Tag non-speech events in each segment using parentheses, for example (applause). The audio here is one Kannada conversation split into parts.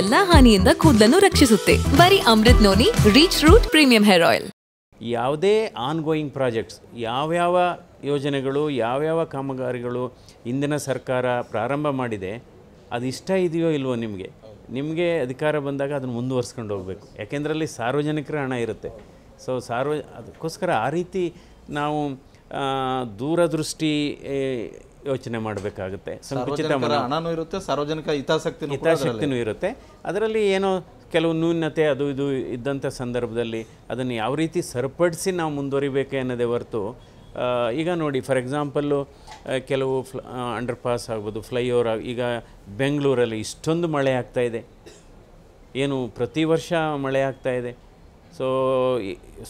ಎಲ್ಲಾ ಹಾನಿಯಿಂದ ಕೂದಲನ್ನು ರಕ್ಷಿಸುತ್ತೆ ಬರೀ Amrut noni reach root premium hair oil ಯಾವುದೇ ಆನ್ಗೋಯಿಂಗ್ ಪ್ರಾಜೆಕ್ಟ್ಸ್ ಯಾವ್ಯಾವ ಯೋಜನೆಗಳು ಯಾವ್ಯಾವ ಕಾಮಗಾರಿಗಳು ಇಂದಿನ ಸರ್ಕಾರ ಪ್ರಾರಂಭ ಮಾಡಿದೆ ಅದು ಇಷ್ಟ ಇದೆಯೋ ಇಲ್ವೋ ನಿಮಗೆ ನಿಮಗೆ ಅಧಿಕಾರ ಬಂದಾಗ ಅದನ್ನು ಮುಂದುವರ್ಸ್ಕೊಂಡು ಹೋಗಬೇಕು ಯಾಕೆಂದರೆ ಅಲ್ಲಿ ಸಾರ್ವಜನಿಕರ ಹಣ ಇರುತ್ತೆ ಸೊ ಸಾರ್ವ ಅದಕ್ಕೋಸ್ಕರ ಆ ರೀತಿ ನಾವು ದೂರದೃಷ್ಟಿ ಯೋಚನೆ ಮಾಡಬೇಕಾಗುತ್ತೆ ಸಂಕುಚಿತ ಹಣನೂ ಇರುತ್ತೆ ಸಾರ್ವಜನಿಕ ಹಿತಾಸಕ್ತಿ ಹಿತಾಸಕ್ತಿನೂ ಇರುತ್ತೆ ಅದರಲ್ಲಿ ಏನೋ ಕೆಲವು ನ್ಯೂನ್ಯತೆ ಅದು ಇದು ಇದ್ದಂಥ ಸಂದರ್ಭದಲ್ಲಿ ಅದನ್ನು ಯಾವ ರೀತಿ ಸರಿಪಡಿಸಿ ನಾವು ಮುಂದುವರಿಬೇಕು ಅನ್ನೋದೇ ಹೊರತು ಈಗ ನೋಡಿ ಫಾರ್ ಎಕ್ಸಾಂಪಲ್ಲು ಕೆಲವು ಫ್ಲ ಅಂಡರ್ ಪಾಸ್ ಆಗ್ಬೋದು ಫ್ಲೈಓವರ್ ಈಗ ಬೆಂಗಳೂರಲ್ಲಿ ಇಷ್ಟೊಂದು ಮಳೆ ಆಗ್ತಾ ಇದೆ ಏನು ಪ್ರತಿ ವರ್ಷ ಮಳೆ ಆಗ್ತಾ ಇದೆ ಸೊ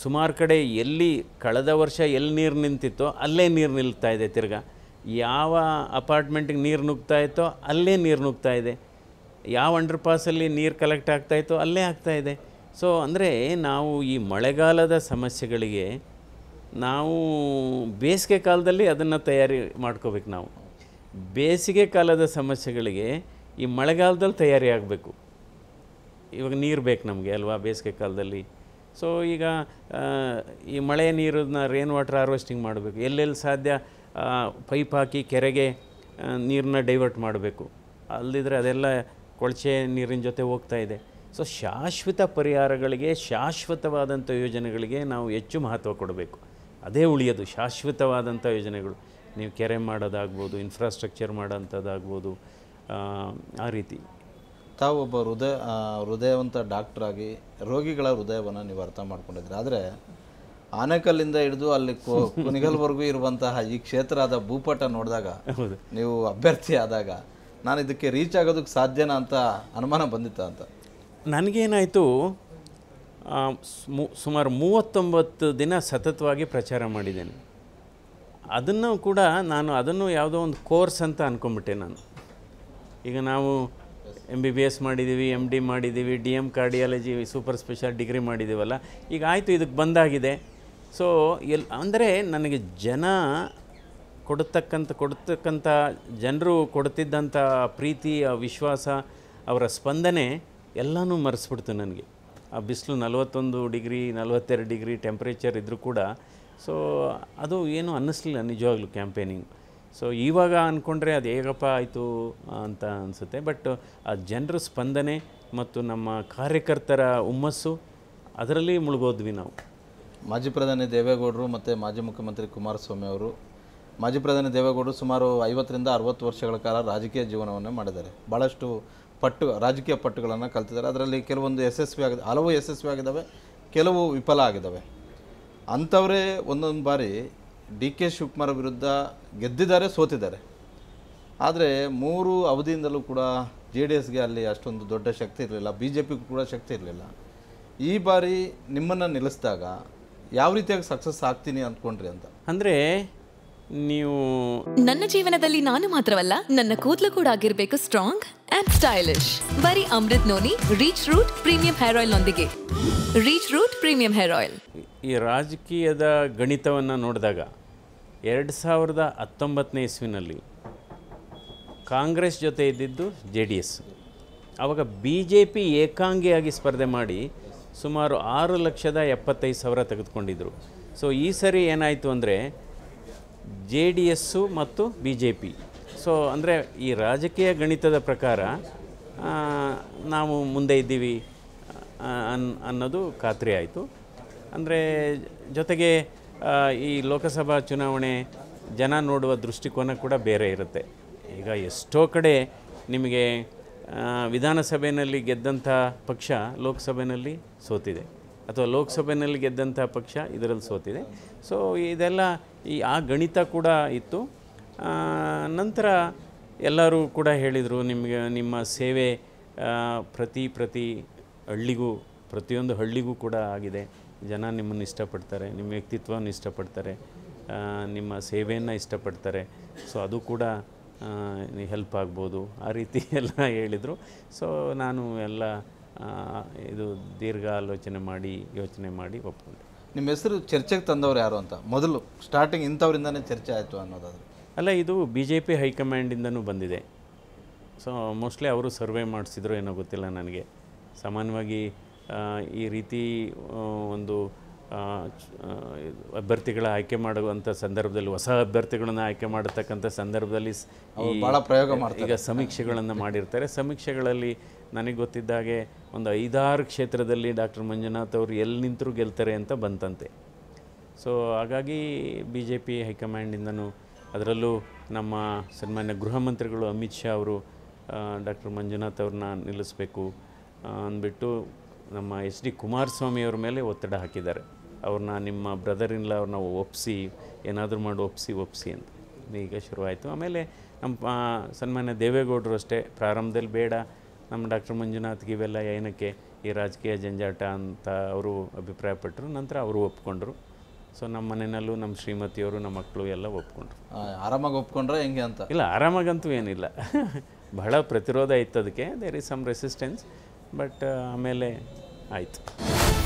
ಸುಮಾರು ಕಡೆ ಎಲ್ಲಿ ಕಳೆದ ವರ್ಷ ಎಲ್ಲಿ ನೀರು ನಿಂತಿತ್ತೋ ಅಲ್ಲೇ ನೀರು ನಿಲ್ತಾ ಇದೆ ತಿರ್ಗಾ ಯಾವ ಅಪಾರ್ಟ್ಮೆಂಟಿಗೆ ನೀರು ನುಗ್ತಾ ಇತ್ತೋ ಅಲ್ಲೇ ನೀರು ನುಗ್ತಾ ಇದೆ ಯಾವ ಅಂಡರ್ ಪಾಸಲ್ಲಿ ನೀರು ಕಲೆಕ್ಟ್ ಆಗ್ತಾಯಿತ್ತೋ ಅಲ್ಲೇ ಆಗ್ತಾ ಇದೆ ಸೊ ಅಂದರೆ ನಾವು ಈ ಮಳೆಗಾಲದ ಸಮಸ್ಯೆಗಳಿಗೆ ನಾವು ಬೇಸಿಗೆ ಕಾಲದಲ್ಲಿ ಅದನ್ನು ತಯಾರಿ ಮಾಡ್ಕೋಬೇಕು ನಾವು ಬೇಸಿಗೆ ಕಾಲದ ಸಮಸ್ಯೆಗಳಿಗೆ ಈ ಮಳೆಗಾಲದಲ್ಲಿ ತಯಾರಿ ಆಗಬೇಕು ಇವಾಗ ನೀರು ಬೇಕು ನಮಗೆ ಅಲ್ವಾ ಬೇಸಿಗೆ ಕಾಲದಲ್ಲಿ ಸೊ ಈಗ ಈ ಮಳೆ ನೀರನ್ನ ರೇನ್ ವಾಟರ್ ಹಾರ್ವೆಸ್ಟಿಂಗ್ ಮಾಡಬೇಕು ಎಲ್ಲೆಲ್ಲಿ ಸಾಧ್ಯ ಪೈಪ್ ಹಾಕಿ ಕೆರೆಗೆ ನೀರನ್ನ ಡೈವರ್ಟ್ ಮಾಡಬೇಕು ಅಲ್ಲದಿದ್ದರೆ ಅದೆಲ್ಲ ಕೊಳಚೆ ನೀರಿನ ಜೊತೆ ಹೋಗ್ತಾ ಇದೆ ಸೊ ಶಾಶ್ವತ ಪರಿಹಾರಗಳಿಗೆ ಶಾಶ್ವತವಾದಂಥ ಯೋಜನೆಗಳಿಗೆ ನಾವು ಹೆಚ್ಚು ಮಹತ್ವ ಕೊಡಬೇಕು ಅದೇ ಉಳಿಯೋದು ಶಾಶ್ವತವಾದಂಥ ಯೋಜನೆಗಳು ನೀವು ಕೆರೆ ಮಾಡೋದಾಗ್ಬೋದು ಇನ್ಫ್ರಾಸ್ಟ್ರಕ್ಚರ್ ಮಾಡೋಂಥದ್ದಾಗ್ಬೋದು ಆ ರೀತಿ ತಾವು ಒಬ್ಬ ಹೃದಯ ಹೃದಯವಂತ ಡಾಕ್ಟ್ರಾಗಿ ರೋಗಿಗಳ ಹೃದಯವನ್ನು ನೀವು ಅರ್ಥ ಮಾಡ್ಕೊಂಡಿದ್ದೀರಿ ಆದರೆ ಆನೆಕಲ್ಲಿಂದ ಹಿಡಿದು ಅಲ್ಲಿ ಕುನಿಗಲ್ವರೆಗೂ ಇರುವಂತಹ ಈ ಕ್ಷೇತ್ರ ಆದ ಭೂಪಟ ನೋಡಿದಾಗ ನೀವು ಅಭ್ಯರ್ಥಿ ಆದಾಗ ನಾನು ಇದಕ್ಕೆ ರೀಚ್ ಆಗೋದಕ್ಕೆ ಸಾಧ್ಯನಾ ಅಂತ ಅನುಮಾನ ಬಂದಿತ್ತ ಅಂತ ನನಗೇನಾಯಿತು ಸುಮಾರು ಮೂವತ್ತೊಂಬತ್ತು ದಿನ ಸತತವಾಗಿ ಪ್ರಚಾರ ಮಾಡಿದ್ದೇನೆ ಅದನ್ನು ಕೂಡ ನಾನು ಅದನ್ನು ಯಾವುದೋ ಒಂದು ಕೋರ್ಸ್ ಅಂತ ಅಂದ್ಕೊಂಬಿಟ್ಟೆ ನಾನು ಈಗ ನಾವು ಎಮ್ ಬಿ ಬಿ ಎಸ್ ಮಾಡಿದ್ದೀವಿ ಎಮ್ ಡಿ ಮಾಡಿದ್ದೀವಿ D M cardiology super special degree ಮಾಡಿದ್ದೀವಲ್ಲ ಈಗ ಆಯಿತು ಇದಕ್ಕೆ ಬಂದಾಗಿದೆ ಸೊ ಎಲ್ ಅಂದರೆ ನನಗೆ ಜನ ಕೊಡತಕ್ಕಂಥ ಕೊಡ್ತಕ್ಕಂಥ ಜನರು ಕೊಡ್ತಿದ್ದಂಥ ಪ್ರೀತಿ ಆ ವಿಶ್ವಾಸ ಅವರ ಸ್ಪಂದನೆ ಎಲ್ಲನೂ ಮರೆಸ್ಬಿಡ್ತು ನನಗೆ ಆ ಬಿಸಿಲು ನಲವತ್ತೊಂದು ಡಿಗ್ರಿ ನಲವತ್ತೆರಡು ಡಿಗ್ರಿ ಟೆಂಪ್ರೇಚರ್ ಇದ್ದರೂ ಕೂಡ ಸೊ ಅದು ಏನು ಅನ್ನಿಸ್ಲಿಲ್ಲ ನಿಜವಾಗ್ಲೂ ಕ್ಯಾಂಪೇನಿಂಗ್ ಸೊ ಇವಾಗ ಅಂದ್ಕೊಂಡ್ರೆ ಅದು ಹೇಗಪ್ಪ ಆಯಿತು ಅಂತ ಅನಿಸುತ್ತೆ ಬಟ್ ಆ ಜನರ ಸ್ಪಂದನೆ ಮತ್ತು ನಮ್ಮ ಕಾರ್ಯಕರ್ತರ ಹುಮ್ಮಸ್ಸು ಅದರಲ್ಲಿ ಮುಳುಗೋದ್ವಿ ನಾವು ಮಾಜಿ ಪ್ರಧಾನಿ ದೇವೇಗೌಡರು ಮತ್ತು ಮಾಜಿ ಮುಖ್ಯಮಂತ್ರಿ ಕುಮಾರಸ್ವಾಮಿ ಅವರು ಮಾಜಿ ಪ್ರಧಾನಿ ದೇವೇಗೌಡರು ಸುಮಾರು ಐವತ್ತರಿಂದ ಅರವತ್ತು ವರ್ಷಗಳ ಕಾಲ ರಾಜಕೀಯ ಜೀವನವನ್ನು ಮಾಡಿದ್ದಾರೆ ಭಾಳಷ್ಟು ಪಟ್ಟು ರಾಜಕೀಯ ಪಟ್ಟುಗಳನ್ನು ಕಲ್ತಿದ್ದಾರೆ ಅದರಲ್ಲಿ ಕೆಲವೊಂದು ಯಶಸ್ವಿ ಆಗಿದೆ ಹಲವು ಯಶಸ್ವಿ ಆಗಿದ್ದಾವೆ ಕೆಲವು ವಿಫಲ ಆಗಿದ್ದಾವೆ ಅಂಥವರೇ ಒಂದೊಂದು ಬಾರಿ ಡಿ ಕೆ ಶಿವಕುಮಾರ್ ವಿರುದ್ಧ ಗೆದ್ದಿದ್ದಾರೆ ಸೋತಿದ್ದಾರೆ ಆದರೆ ಮೂರು ಅವಧಿಯಿಂದಲೂ ಕೂಡ ಜೆ ಡಿ ಎಸ್ಗೆ ಅಲ್ಲಿ ಅಷ್ಟೊಂದು ದೊಡ್ಡ ಶಕ್ತಿ ಇರಲಿಲ್ಲ ಬಿ ಜೆ ಪಿಗೂ ಕೂಡ ಶಕ್ತಿ ಇರಲಿಲ್ಲ ಈ ಬಾರಿ ನಿಮ್ಮನ್ನು ನಿಲ್ಲಿಸಿದಾಗ ಯಾವ ರೀತಿಯಾಗಿ ಸಕ್ಸಸ್ ಆಗ್ತೀನಿ ಅಂದ್ಕೊಂಡ್ರಿ ಅಂತ ಅಂದ್ರೆ ನೀವು ನನ್ನ ಜೀವನದಲ್ಲಿ ನಾನು ಮಾತ್ರವಲ್ಲ ನನ್ನ ಕೂದಲು ಕೂಡ ಆಗಿರ್ಬೇಕು ಸ್ಟ್ರಾಂಗ್ ಅಂಡ್ ಸ್ಟೈಲಿಶ್ ಬರೀ Amrut noni reach root premium hair oil ನೊಂದಿಗೆ reach root premium hair oil ಈ ರಾಜಕೀಯದ ಗಣಿತವನ್ನ ನೋಡಿದಾಗ ಎರಡು ಸಾವಿರದ ಹತ್ತೊಂಬತ್ತನೇ ಇಸ್ವಿನಲ್ಲಿ ಕಾಂಗ್ರೆಸ್ ಜೊತೆ ಇದ್ದಿದ್ದು ಜೆ ಡಿ ಎಸ್ ಆವಾಗ ಬಿ ಜೆ ಪಿ ಏಕಾಂಗಿಯಾಗಿ ಸ್ಪರ್ಧೆ ಮಾಡಿ ಸುಮಾರು ಆರು ಲಕ್ಷದ ಎಪ್ಪತ್ತೈದು ಸಾವಿರ ತೆಗೆದುಕೊಂಡಿದ್ದರು ಸೊ ಈ ಸರಿ ಏನಾಯಿತು ಅಂದರೆ ಜೆ ಡಿ ಎಸ್ಸು ಮತ್ತು ಬಿ ಜೆ ಪಿ ಸೊ ಅಂದರೆ ಈ ರಾಜಕೀಯ ಗಣಿತದ ಪ್ರಕಾರ ನಾವು ಮುಂದೆ ಇದ್ದೀವಿ ಅನ್ ಅನ್ನೋದು ಖಾತ್ರಿ ಆಯಿತು ಅಂದರೆ ಜೊತೆಗೆ ಈ ಲೋಕಸಭಾ ಚುನಾವಣೆ ಜನ ನೋಡುವ ದೃಷ್ಟಿಕೋನ ಕೂಡ ಬೇರೆ ಇರುತ್ತೆ ಈಗ ಎಷ್ಟೋ ಕಡೆ ನಿಮಗೆ ವಿಧಾನಸಭೆಯಲ್ಲಿ ಗೆದ್ದಂಥ ಪಕ್ಷ ಲೋಕಸಭೆಯಲ್ಲಿ ಸೋತಿದೆ ಅಥವಾ ಲೋಕಸಭೆಯಲ್ಲಿ ಗೆದ್ದಂಥ ಪಕ್ಷ ಇದರಲ್ಲಿ ಸೋತಿದೆ ಸೊ ಇದೆಲ್ಲ ಈ ಆ ಗಣಿತ ಕೂಡ ಇತ್ತು ನಂತರ ಎಲ್ಲರೂ ಕೂಡ ಹೇಳಿದರು ನಿಮಗೆ ನಿಮ್ಮ ಸೇವೆ ಪ್ರತಿ ಪ್ರತಿ ಹಳ್ಳಿಗೂ ಪ್ರತಿಯೊಂದು ಹಳ್ಳಿಗೂ ಕೂಡ ಆಗಿದೆ ಜನ ನಿಮ್ಮನ್ನು ಇಷ್ಟಪಡ್ತಾರೆ ನಿಮ್ಮ ವ್ಯಕ್ತಿತ್ವವನ್ನು ಇಷ್ಟಪಡ್ತಾರೆ ನಿಮ್ಮ ಸೇವೆಯನ್ನು ಇಷ್ಟಪಡ್ತಾರೆ ಸೊ ಅದು ಕೂಡ ಹೆಲ್ಪ್ ಆಗ್ಬೋದು ಆ ರೀತಿ (laughs) ಎಲ್ಲ ಹೇಳಿದರು ಸೊ ನಾನು ಎಲ್ಲ ಇದು ದೀರ್ಘ ಆಲೋಚನೆ ಮಾಡಿ ಯೋಚನೆ ಮಾಡಿ ಒಪ್ಕೊಂಡೆ ನಿಮ್ಮ ಹೆಸರು ಚರ್ಚೆಗೆ ತಂದವರು ಯಾರು ಅಂತ ಮೊದಲು ಸ್ಟಾರ್ಟಿಂಗ್ ಇಂಥವ್ರಿಂದನೇ ಚರ್ಚೆ ಆಯಿತು ಅನ್ನೋದಾದ್ರೆ ಅಲ್ಲ ಇದು ಬಿ ಜೆ ಪಿ ಹೈಕಮಾಂಡಿಂದನೂ ಬಂದಿದೆ ಸೊ ಮೋಸ್ಟ್ಲಿ ಅವರು ಸರ್ವೆ ಮಾಡಿಸಿದ್ರು ಏನೋ ಗೊತ್ತಿಲ್ಲ ನನಗೆ ಸಾಮಾನ್ಯವಾಗಿ ಈ ರೀತಿ ಒಂದು ಅಭ್ಯರ್ಥಿಗಳ ಆಯ್ಕೆ ಮಾಡುವಂಥ ಸಂದರ್ಭದಲ್ಲಿ ಹೊಸ ಅಭ್ಯರ್ಥಿಗಳನ್ನು ಆಯ್ಕೆ ಮಾಡತಕ್ಕಂಥ ಸಂದರ್ಭದಲ್ಲಿ ಭಾಳ ಪ್ರಯೋಗ ಮಾಡ್ತಾರೆ ಈಗ ಸಮೀಕ್ಷೆಗಳನ್ನು ಮಾಡಿರ್ತಾರೆ ಸಮೀಕ್ಷೆಗಳಲ್ಲಿ ನನಗೆ ಗೊತ್ತಿದ್ದ ಹಾಗೆ ಒಂದು ಐದಾರು ಕ್ಷೇತ್ರದಲ್ಲಿ ಡಾಕ್ಟರ್ ಮಂಜುನಾಥ್ ಅವರು ಎಲ್ಲಿ ನಿಂತರೂ ಗೆಲ್ತಾರೆ ಅಂತ ಬಂತಂತೆ ಸೊ ಹಾಗಾಗಿ ಬಿ ಜೆ ಪಿ ಹೈಕಮಾಂಡಿಂದನೂ ಅದರಲ್ಲೂ ನಮ್ಮ ಸನ್ಮಾನ್ಯ ಗೃಹ ಮಂತ್ರಿಗಳು ಅಮಿತ್ ಶಾ ಅವರು ಡಾಕ್ಟರ್ ಮಂಜುನಾಥ್ ಅವ್ರನ್ನ ನಿಲ್ಲಿಸಬೇಕು ಅಂದ್ಬಿಟ್ಟು ನಮ್ಮ ಎಚ್ ಡಿ ಕುಮಾರಸ್ವಾಮಿ ಅವ್ರ ಮೇಲೆ ಒತ್ತಡ ಹಾಕಿದ್ದಾರೆ ಅವ್ರನ್ನ ನಿಮ್ಮ ಬ್ರದರ್ ಇನ್ ಅವ್ರನ್ನ ಒಪ್ಪಿಸಿ ಏನಾದರೂ ಮಾಡಿ ಒಪ್ಪಿಸಿ ಒಪ್ಪಿಸಿ ಅಂತ ಈಗ ಶುರುವಾಯಿತು ಆಮೇಲೆ ನಮ್ಮ ಸನ್ಮಾನ್ಯ ದೇವೇಗೌಡರು ಅಷ್ಟೇ ಪ್ರಾರಂಭದಲ್ಲಿ ಬೇಡ ನಮ್ಮ ಡಾಕ್ಟರ್ ಮಂಜುನಾಥ್ಗೆ ಇವೆಲ್ಲ ಏನಕ್ಕೆ ಈ ರಾಜಕೀಯ ಜಂಜಾಟ ಅಂತ ಅವರು ಅಭಿಪ್ರಾಯಪಟ್ಟರು ನಂತರ ಅವರು ಒಪ್ಕೊಂಡ್ರು ಸೊ ನಮ್ಮ ಮನೆಯಲ್ಲೂ ನಮ್ಮ ಶ್ರೀಮತಿಯವರು ನಮ್ಮ ಮಕ್ಕಳು ಎಲ್ಲ ಒಪ್ಕೊಂಡ್ರು ಆರಾಮಾಗಿ ಒಪ್ಕೊಂಡ್ರೆ ಹೆಂಗೆ ಅಂತ ಇಲ್ಲ ಆರಾಮಾಗಂತೂ ಏನಿಲ್ಲ (laughs) ಬಹಳ ಪ್ರತಿರೋಧ ಇತ್ತು ಅದಕ್ಕೆ there is some resistance but ಆಮೇಲೆ ಆಯಿತು